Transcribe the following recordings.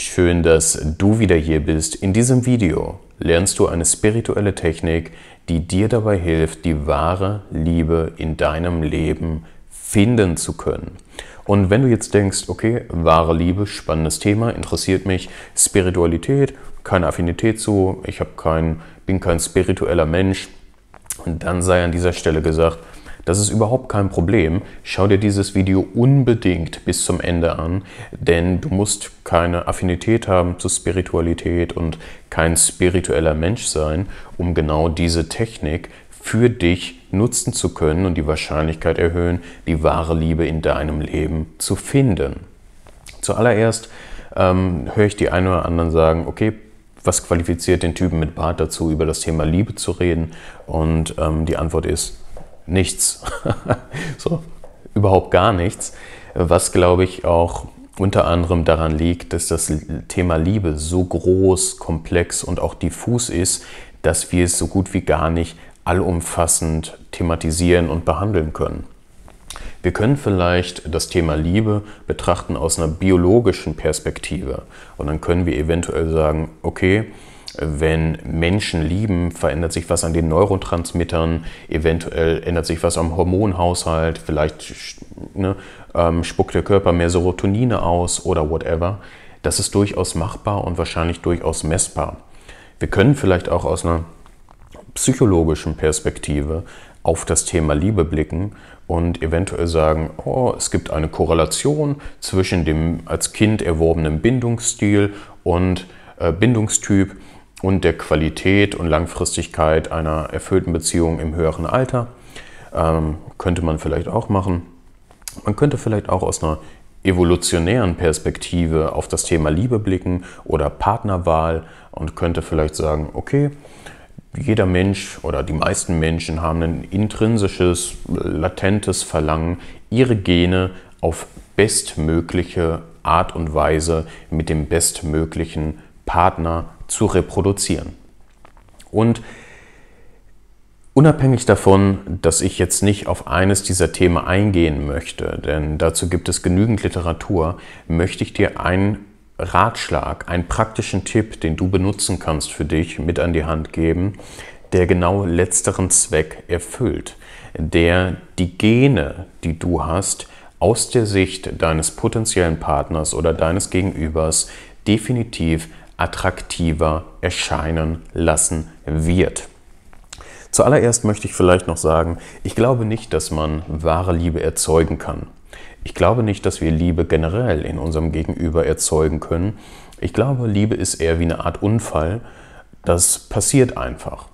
Schön, dass du wieder hier bist. In diesem Video lernst du eine spirituelle Technik, die dir dabei hilft, die wahre Liebe in deinem Leben finden zu können. Und wenn du jetzt denkst, okay, wahre Liebe, spannendes Thema, interessiert mich, Spiritualität, keine Affinität zu, ich kein, bin kein spiritueller Mensch, und dann sei an dieser Stelle gesagt, das ist überhaupt kein Problem. Schau dir dieses Video unbedingt bis zum Ende an, denn du musst keine Affinität haben zur Spiritualität und kein spiritueller Mensch sein, um genau diese Technik für dich nutzen zu können und die Wahrscheinlichkeit erhöhen, die wahre Liebe in deinem Leben zu finden. Zuallererst ähm, höre ich die einen oder anderen sagen, okay, was qualifiziert den Typen mit Bart dazu, über das Thema Liebe zu reden? Und ähm, die Antwort ist, nichts. so, überhaupt gar nichts. Was, glaube ich, auch unter anderem daran liegt, dass das Thema Liebe so groß, komplex und auch diffus ist, dass wir es so gut wie gar nicht allumfassend thematisieren und behandeln können. Wir können vielleicht das Thema Liebe betrachten aus einer biologischen Perspektive und dann können wir eventuell sagen, okay, wenn Menschen lieben, verändert sich was an den Neurotransmittern, eventuell ändert sich was am Hormonhaushalt, vielleicht ne, ähm, spuckt der Körper mehr Serotonine aus oder whatever. Das ist durchaus machbar und wahrscheinlich durchaus messbar. Wir können vielleicht auch aus einer psychologischen Perspektive auf das Thema Liebe blicken und eventuell sagen, oh, es gibt eine Korrelation zwischen dem als Kind erworbenen Bindungsstil und äh, Bindungstyp und der Qualität und Langfristigkeit einer erfüllten Beziehung im höheren Alter. Ähm, könnte man vielleicht auch machen. Man könnte vielleicht auch aus einer evolutionären Perspektive auf das Thema Liebe blicken oder Partnerwahl und könnte vielleicht sagen, okay, jeder Mensch oder die meisten Menschen haben ein intrinsisches, latentes Verlangen, ihre Gene auf bestmögliche Art und Weise mit dem bestmöglichen Partner zu reproduzieren. Und Unabhängig davon, dass ich jetzt nicht auf eines dieser Themen eingehen möchte, denn dazu gibt es genügend Literatur, möchte ich dir einen Ratschlag, einen praktischen Tipp, den du benutzen kannst für dich, mit an die Hand geben, der genau letzteren Zweck erfüllt, der die Gene, die du hast, aus der Sicht deines potenziellen Partners oder deines Gegenübers definitiv attraktiver erscheinen lassen wird. Zuallererst möchte ich vielleicht noch sagen, ich glaube nicht, dass man wahre Liebe erzeugen kann. Ich glaube nicht, dass wir Liebe generell in unserem Gegenüber erzeugen können. Ich glaube, Liebe ist eher wie eine Art Unfall. Das passiert einfach.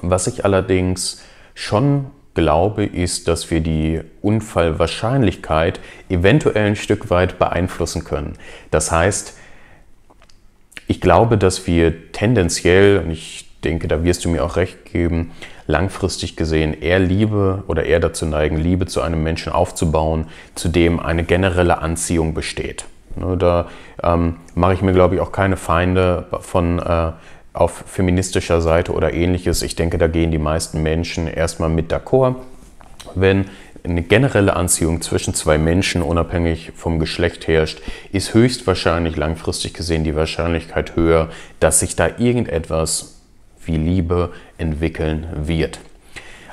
Was ich allerdings schon glaube, ist, dass wir die Unfallwahrscheinlichkeit eventuell ein Stück weit beeinflussen können. Das heißt, ich glaube, dass wir tendenziell, und ich denke, da wirst du mir auch recht geben, langfristig gesehen eher Liebe oder eher dazu neigen, Liebe zu einem Menschen aufzubauen, zu dem eine generelle Anziehung besteht. Ne, da ähm, mache ich mir, glaube ich, auch keine Feinde von äh, auf feministischer Seite oder ähnliches. Ich denke, da gehen die meisten Menschen erstmal mit d'accord. Wenn eine generelle Anziehung zwischen zwei Menschen unabhängig vom Geschlecht herrscht, ist höchstwahrscheinlich langfristig gesehen die Wahrscheinlichkeit höher, dass sich da irgendetwas wie Liebe entwickeln wird.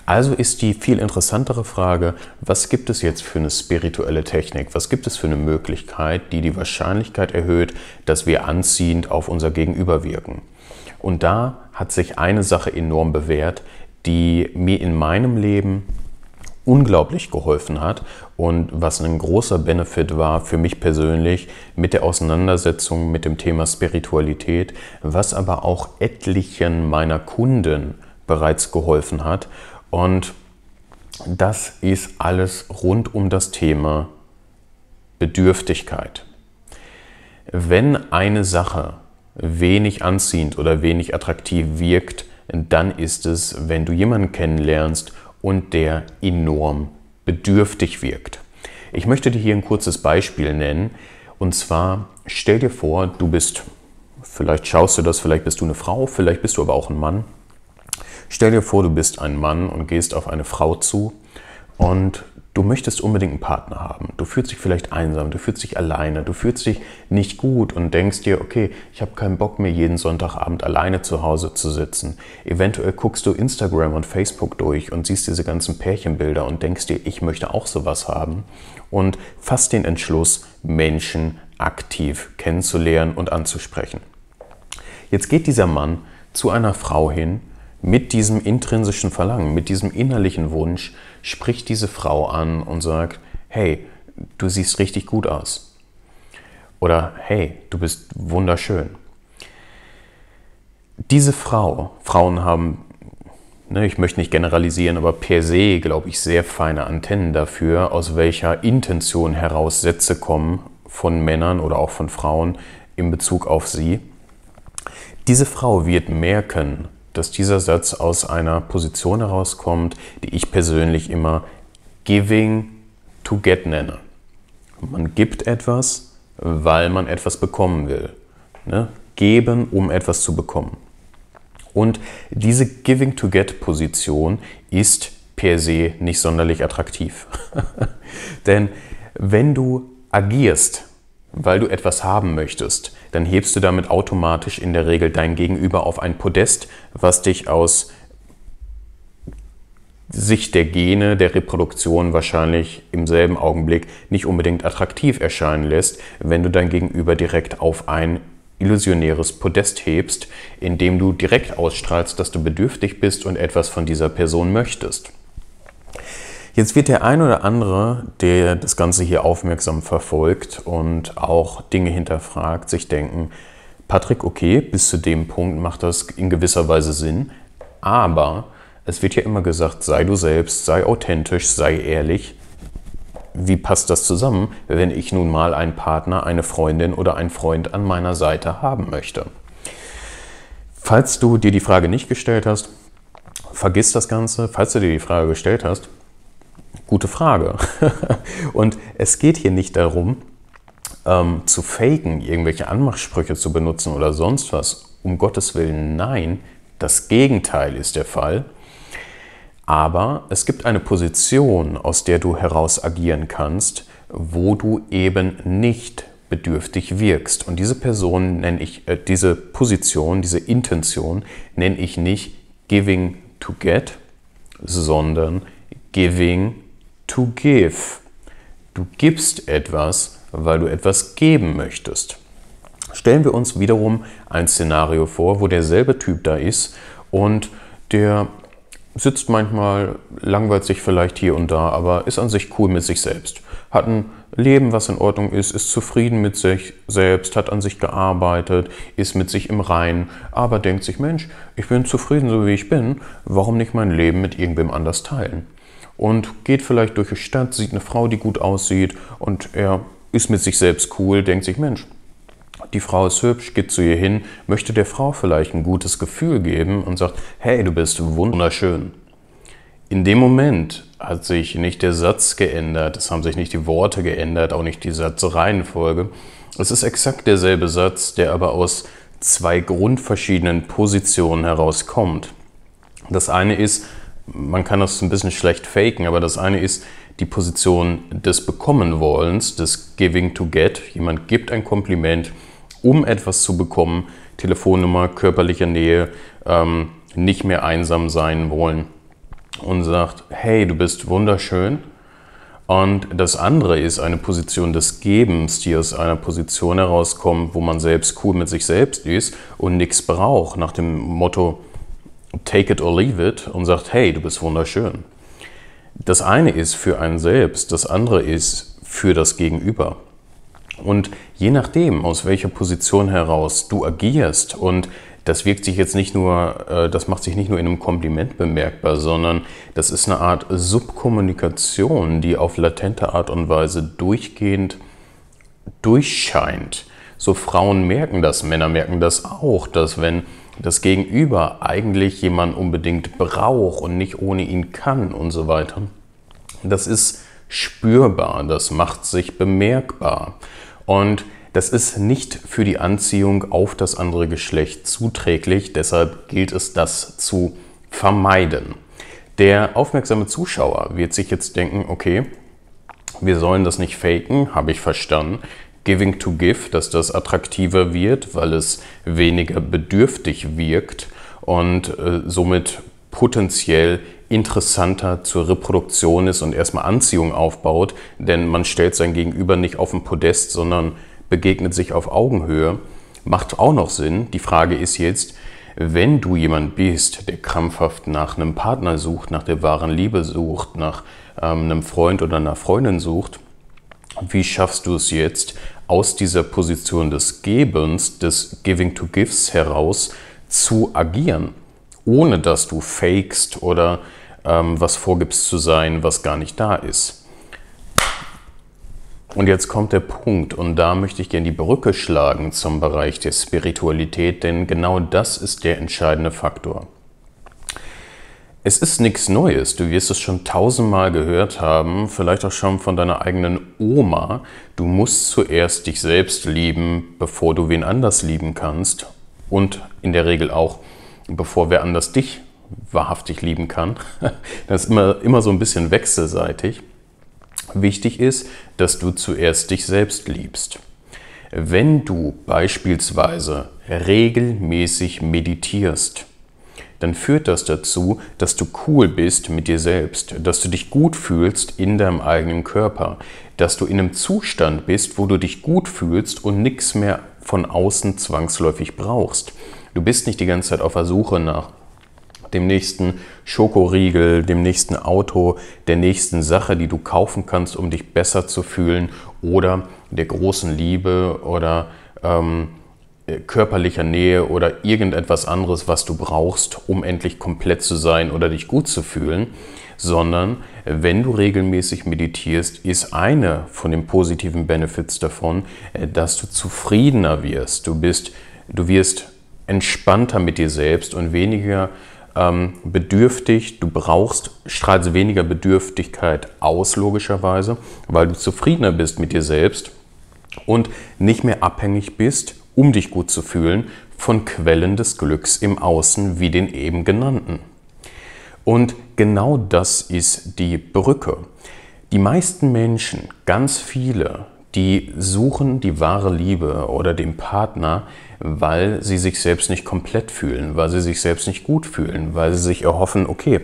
Also ist die viel interessantere Frage, was gibt es jetzt für eine spirituelle Technik? Was gibt es für eine Möglichkeit, die die Wahrscheinlichkeit erhöht, dass wir anziehend auf unser Gegenüber wirken? Und da hat sich eine Sache enorm bewährt, die mir in meinem Leben unglaublich geholfen hat und was ein großer Benefit war für mich persönlich mit der Auseinandersetzung mit dem Thema Spiritualität, was aber auch etlichen meiner Kunden bereits geholfen hat. Und das ist alles rund um das Thema Bedürftigkeit. Wenn eine Sache wenig anziehend oder wenig attraktiv wirkt, dann ist es, wenn du jemanden kennenlernst und der enorm bedürftig wirkt. Ich möchte dir hier ein kurzes Beispiel nennen. Und zwar stell dir vor, du bist, vielleicht schaust du das, vielleicht bist du eine Frau, vielleicht bist du aber auch ein Mann. Stell dir vor, du bist ein Mann und gehst auf eine Frau zu und Du möchtest unbedingt einen Partner haben. Du fühlst dich vielleicht einsam, du fühlst dich alleine, du fühlst dich nicht gut und denkst dir, okay, ich habe keinen Bock mir jeden Sonntagabend alleine zu Hause zu sitzen. Eventuell guckst du Instagram und Facebook durch und siehst diese ganzen Pärchenbilder und denkst dir, ich möchte auch sowas haben und fasst den Entschluss, Menschen aktiv kennenzulernen und anzusprechen. Jetzt geht dieser Mann zu einer Frau hin, mit diesem intrinsischen Verlangen, mit diesem innerlichen Wunsch, spricht diese Frau an und sagt, hey, du siehst richtig gut aus. Oder hey, du bist wunderschön. Diese Frau, Frauen haben, ne, ich möchte nicht generalisieren, aber per se, glaube ich, sehr feine Antennen dafür, aus welcher Intention heraus Sätze kommen von Männern oder auch von Frauen in Bezug auf sie. Diese Frau wird merken, dass dieser Satz aus einer Position herauskommt, die ich persönlich immer giving to get nenne. Man gibt etwas, weil man etwas bekommen will. Ne? Geben, um etwas zu bekommen. Und diese giving to get Position ist per se nicht sonderlich attraktiv. Denn wenn du agierst, weil du etwas haben möchtest, dann hebst du damit automatisch in der Regel dein Gegenüber auf ein Podest, was dich aus Sicht der Gene, der Reproduktion wahrscheinlich im selben Augenblick nicht unbedingt attraktiv erscheinen lässt, wenn du dein Gegenüber direkt auf ein illusionäres Podest hebst, indem du direkt ausstrahlst, dass du bedürftig bist und etwas von dieser Person möchtest. Jetzt wird der ein oder andere, der das Ganze hier aufmerksam verfolgt und auch Dinge hinterfragt, sich denken, Patrick, okay, bis zu dem Punkt macht das in gewisser Weise Sinn, aber es wird ja immer gesagt, sei du selbst, sei authentisch, sei ehrlich. Wie passt das zusammen, wenn ich nun mal einen Partner, eine Freundin oder einen Freund an meiner Seite haben möchte? Falls du dir die Frage nicht gestellt hast, vergiss das Ganze. Falls du dir die Frage gestellt hast, Gute Frage. und es geht hier nicht darum, ähm, zu faken, irgendwelche Anmachsprüche zu benutzen oder sonst was. Um Gottes Willen, nein. Das Gegenteil ist der Fall. Aber es gibt eine Position, aus der du heraus agieren kannst, wo du eben nicht bedürftig wirkst. Und diese Person nenne ich, äh, diese Position, diese Intention nenne ich nicht giving to get, sondern giving to to give. Du gibst etwas, weil du etwas geben möchtest. Stellen wir uns wiederum ein Szenario vor, wo derselbe Typ da ist und der sitzt manchmal, langweilt sich vielleicht hier und da, aber ist an sich cool mit sich selbst. Hat ein Leben, was in Ordnung ist, ist zufrieden mit sich selbst, hat an sich gearbeitet, ist mit sich im Reinen, aber denkt sich, Mensch, ich bin zufrieden so wie ich bin, warum nicht mein Leben mit irgendwem anders teilen? und geht vielleicht durch die Stadt, sieht eine Frau, die gut aussieht und er ist mit sich selbst cool, denkt sich, Mensch, die Frau ist hübsch, geht zu ihr hin, möchte der Frau vielleicht ein gutes Gefühl geben und sagt, hey, du bist wunderschön. In dem Moment hat sich nicht der Satz geändert, es haben sich nicht die Worte geändert, auch nicht die Satzreihenfolge. Es ist exakt derselbe Satz, der aber aus zwei grundverschiedenen Positionen herauskommt. Das eine ist, man kann das ein bisschen schlecht faken, aber das eine ist die Position des Bekommenwollens, des Giving to Get. Jemand gibt ein Kompliment, um etwas zu bekommen, Telefonnummer, körperliche Nähe, ähm, nicht mehr einsam sein wollen und sagt, hey, du bist wunderschön. Und das andere ist eine Position des Gebens, die aus einer Position herauskommt, wo man selbst cool mit sich selbst ist und nichts braucht, nach dem Motto, take it or leave it und sagt, hey, du bist wunderschön. Das eine ist für einen selbst, das andere ist für das Gegenüber. Und je nachdem, aus welcher Position heraus du agierst, und das wirkt sich jetzt nicht nur, äh, das macht sich nicht nur in einem Kompliment bemerkbar, sondern das ist eine Art Subkommunikation, die auf latente Art und Weise durchgehend durchscheint. So Frauen merken das, Männer merken das auch, dass wenn das Gegenüber eigentlich jemand unbedingt braucht und nicht ohne ihn kann und so weiter. Das ist spürbar, das macht sich bemerkbar. Und das ist nicht für die Anziehung auf das andere Geschlecht zuträglich, deshalb gilt es, das zu vermeiden. Der aufmerksame Zuschauer wird sich jetzt denken, okay, wir sollen das nicht faken, habe ich verstanden. Giving to Give, dass das attraktiver wird, weil es weniger bedürftig wirkt und äh, somit potenziell interessanter zur Reproduktion ist und erstmal Anziehung aufbaut, denn man stellt sein Gegenüber nicht auf den Podest, sondern begegnet sich auf Augenhöhe. Macht auch noch Sinn. Die Frage ist jetzt, wenn du jemand bist, der krampfhaft nach einem Partner sucht, nach der wahren Liebe sucht, nach ähm, einem Freund oder einer Freundin sucht, wie schaffst du es jetzt, aus dieser Position des Gebens, des Giving to Gifts heraus zu agieren, ohne dass du fakest oder ähm, was vorgibst zu sein, was gar nicht da ist. Und jetzt kommt der Punkt, und da möchte ich gerne die Brücke schlagen zum Bereich der Spiritualität, denn genau das ist der entscheidende Faktor. Es ist nichts Neues. Du wirst es schon tausendmal gehört haben, vielleicht auch schon von deiner eigenen Oma. Du musst zuerst dich selbst lieben, bevor du wen anders lieben kannst. Und in der Regel auch, bevor wer anders dich wahrhaftig lieben kann. Das ist immer, immer so ein bisschen wechselseitig. Wichtig ist, dass du zuerst dich selbst liebst. Wenn du beispielsweise regelmäßig meditierst, dann führt das dazu, dass du cool bist mit dir selbst, dass du dich gut fühlst in deinem eigenen Körper, dass du in einem Zustand bist, wo du dich gut fühlst und nichts mehr von außen zwangsläufig brauchst. Du bist nicht die ganze Zeit auf der Suche nach dem nächsten Schokoriegel, dem nächsten Auto, der nächsten Sache, die du kaufen kannst, um dich besser zu fühlen oder der großen Liebe oder ähm, äh, körperlicher Nähe oder irgendetwas anderes, was du brauchst, um endlich komplett zu sein oder dich gut zu fühlen, sondern wenn du regelmäßig meditierst, ist eine von den positiven Benefits davon, äh, dass du zufriedener wirst. Du bist, du wirst entspannter mit dir selbst und weniger ähm, bedürftig. Du brauchst, strahlst weniger Bedürftigkeit aus, logischerweise, weil du zufriedener bist mit dir selbst und nicht mehr abhängig bist um dich gut zu fühlen, von Quellen des Glücks im Außen wie den eben genannten. Und genau das ist die Brücke. Die meisten Menschen, ganz viele, die suchen die wahre Liebe oder den Partner, weil sie sich selbst nicht komplett fühlen, weil sie sich selbst nicht gut fühlen, weil sie sich erhoffen, okay,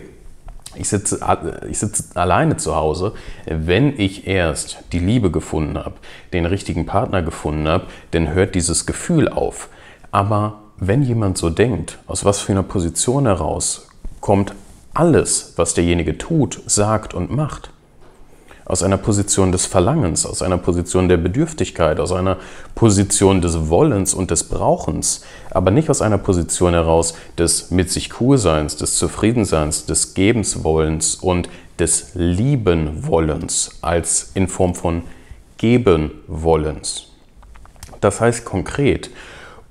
ich sitze, ich sitze alleine zu Hause, wenn ich erst die Liebe gefunden habe, den richtigen Partner gefunden habe, dann hört dieses Gefühl auf. Aber wenn jemand so denkt, aus was für einer Position heraus kommt alles, was derjenige tut, sagt und macht aus einer Position des Verlangens, aus einer Position der Bedürftigkeit, aus einer Position des Wollens und des Brauchens, aber nicht aus einer Position heraus des mit sich coolseins, des Zufriedenseins, des Gebenswollens und des Liebenwollens als in Form von Gebenwollens. Das heißt konkret,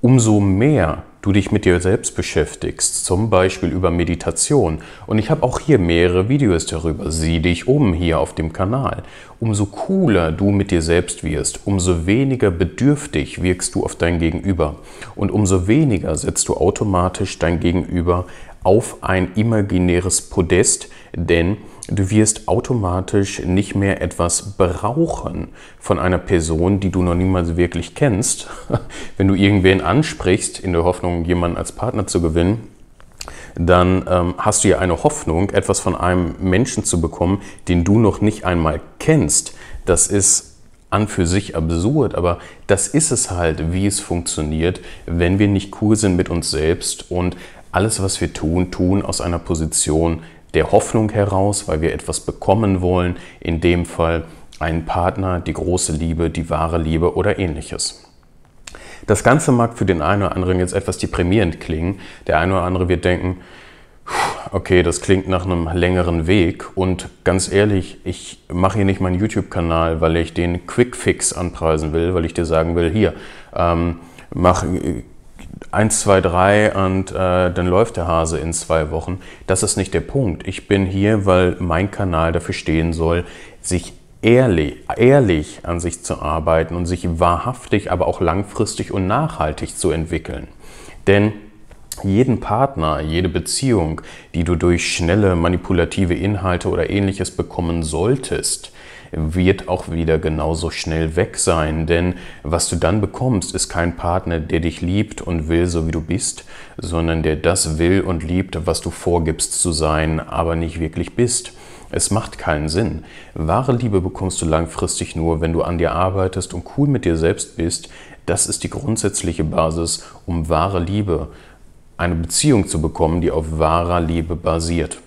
umso mehr du dich mit dir selbst beschäftigst, zum Beispiel über Meditation. Und ich habe auch hier mehrere Videos darüber. Sieh dich um hier auf dem Kanal. Umso cooler du mit dir selbst wirst, umso weniger bedürftig wirkst du auf dein Gegenüber. Und umso weniger setzt du automatisch dein Gegenüber auf ein imaginäres Podest, denn du wirst automatisch nicht mehr etwas brauchen von einer Person, die du noch niemals wirklich kennst. Wenn du irgendwen ansprichst, in der Hoffnung, jemanden als Partner zu gewinnen, dann ähm, hast du ja eine Hoffnung, etwas von einem Menschen zu bekommen, den du noch nicht einmal kennst. Das ist an für sich absurd, aber das ist es halt, wie es funktioniert, wenn wir nicht cool sind mit uns selbst und alles, was wir tun, tun aus einer Position der Hoffnung heraus, weil wir etwas bekommen wollen, in dem Fall einen Partner, die große Liebe, die wahre Liebe oder ähnliches. Das Ganze mag für den einen oder anderen jetzt etwas deprimierend klingen. Der eine oder andere wird denken, okay, das klingt nach einem längeren Weg und ganz ehrlich, ich mache hier nicht meinen YouTube-Kanal, weil ich den Quick Fix anpreisen will, weil ich dir sagen will, hier, ähm, mach äh, 1, 2, 3 und äh, dann läuft der Hase in zwei Wochen. Das ist nicht der Punkt. Ich bin hier, weil mein Kanal dafür stehen soll, sich ehrlich, ehrlich an sich zu arbeiten und sich wahrhaftig, aber auch langfristig und nachhaltig zu entwickeln. Denn jeden Partner, jede Beziehung, die du durch schnelle manipulative Inhalte oder ähnliches bekommen solltest, wird auch wieder genauso schnell weg sein. Denn was du dann bekommst, ist kein Partner, der dich liebt und will, so wie du bist, sondern der das will und liebt, was du vorgibst zu sein, aber nicht wirklich bist. Es macht keinen Sinn. Wahre Liebe bekommst du langfristig nur, wenn du an dir arbeitest und cool mit dir selbst bist. Das ist die grundsätzliche Basis, um wahre Liebe, eine Beziehung zu bekommen, die auf wahrer Liebe basiert.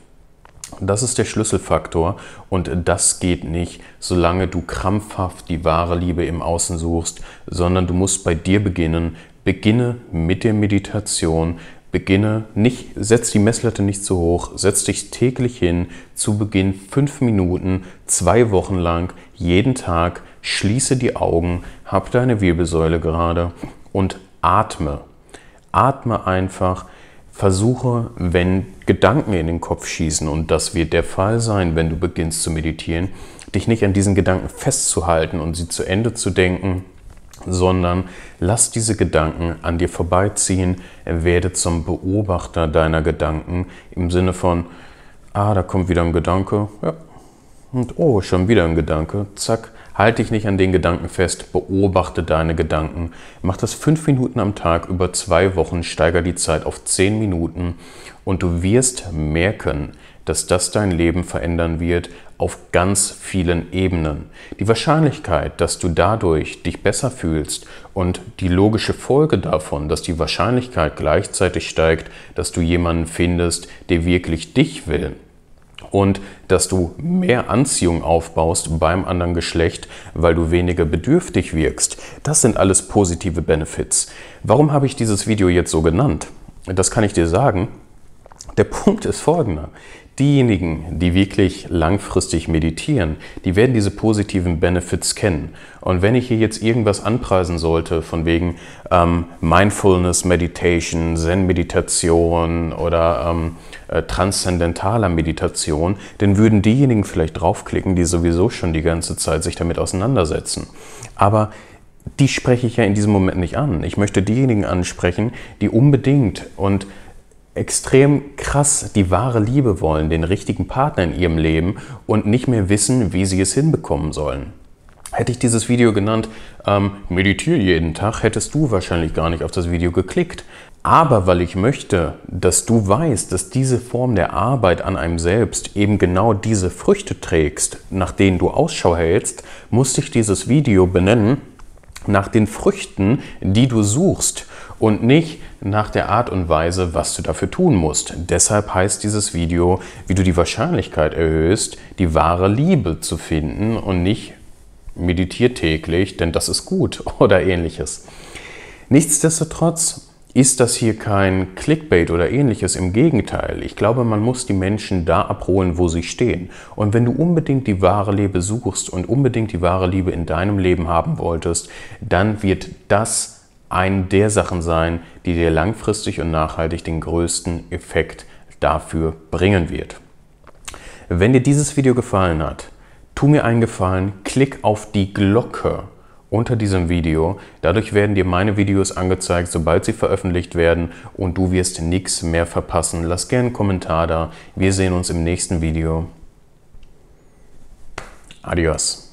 Das ist der Schlüsselfaktor und das geht nicht, solange du krampfhaft die wahre Liebe im Außen suchst, sondern du musst bei dir beginnen. Beginne mit der Meditation, beginne nicht, setz die Messlatte nicht zu hoch, setz dich täglich hin, zu Beginn fünf Minuten, zwei Wochen lang, jeden Tag, schließe die Augen, hab deine Wirbelsäule gerade und atme. Atme einfach Versuche, wenn Gedanken in den Kopf schießen, und das wird der Fall sein, wenn du beginnst zu meditieren, dich nicht an diesen Gedanken festzuhalten und sie zu Ende zu denken, sondern lass diese Gedanken an dir vorbeiziehen, werde zum Beobachter deiner Gedanken im Sinne von, ah, da kommt wieder ein Gedanke, ja, und oh, schon wieder ein Gedanke, zack, Halte dich nicht an den Gedanken fest, beobachte deine Gedanken. Mach das fünf Minuten am Tag über zwei Wochen, steigere die Zeit auf zehn Minuten und du wirst merken, dass das dein Leben verändern wird auf ganz vielen Ebenen. Die Wahrscheinlichkeit, dass du dadurch dich besser fühlst und die logische Folge davon, dass die Wahrscheinlichkeit gleichzeitig steigt, dass du jemanden findest, der wirklich dich will, und dass du mehr Anziehung aufbaust beim anderen Geschlecht, weil du weniger bedürftig wirkst. Das sind alles positive Benefits. Warum habe ich dieses Video jetzt so genannt? Das kann ich dir sagen. Der Punkt ist folgender. Diejenigen, die wirklich langfristig meditieren, die werden diese positiven Benefits kennen. Und wenn ich hier jetzt irgendwas anpreisen sollte, von wegen ähm, Mindfulness Meditation, Zen-Meditation oder ähm, äh, transzendentaler Meditation, dann würden diejenigen vielleicht draufklicken, die sowieso schon die ganze Zeit sich damit auseinandersetzen. Aber die spreche ich ja in diesem Moment nicht an. Ich möchte diejenigen ansprechen, die unbedingt und extrem krass die wahre Liebe wollen, den richtigen Partner in ihrem Leben und nicht mehr wissen, wie sie es hinbekommen sollen. Hätte ich dieses Video genannt, ähm, meditiere jeden Tag, hättest du wahrscheinlich gar nicht auf das Video geklickt. Aber weil ich möchte, dass du weißt, dass diese Form der Arbeit an einem selbst eben genau diese Früchte trägst, nach denen du Ausschau hältst, musste ich dieses Video benennen nach den Früchten, die du suchst und nicht nach der Art und Weise, was du dafür tun musst. Deshalb heißt dieses Video, wie du die Wahrscheinlichkeit erhöhst, die wahre Liebe zu finden und nicht meditiert täglich, denn das ist gut oder ähnliches. Nichtsdestotrotz ist das hier kein Clickbait oder ähnliches. Im Gegenteil, ich glaube, man muss die Menschen da abholen, wo sie stehen. Und wenn du unbedingt die wahre Liebe suchst und unbedingt die wahre Liebe in deinem Leben haben wolltest, dann wird das eine der Sachen sein, die dir langfristig und nachhaltig den größten Effekt dafür bringen wird. Wenn dir dieses Video gefallen hat, tu mir einen Gefallen, klick auf die Glocke unter diesem Video. Dadurch werden dir meine Videos angezeigt, sobald sie veröffentlicht werden und du wirst nichts mehr verpassen. Lass gerne einen Kommentar da. Wir sehen uns im nächsten Video. Adios.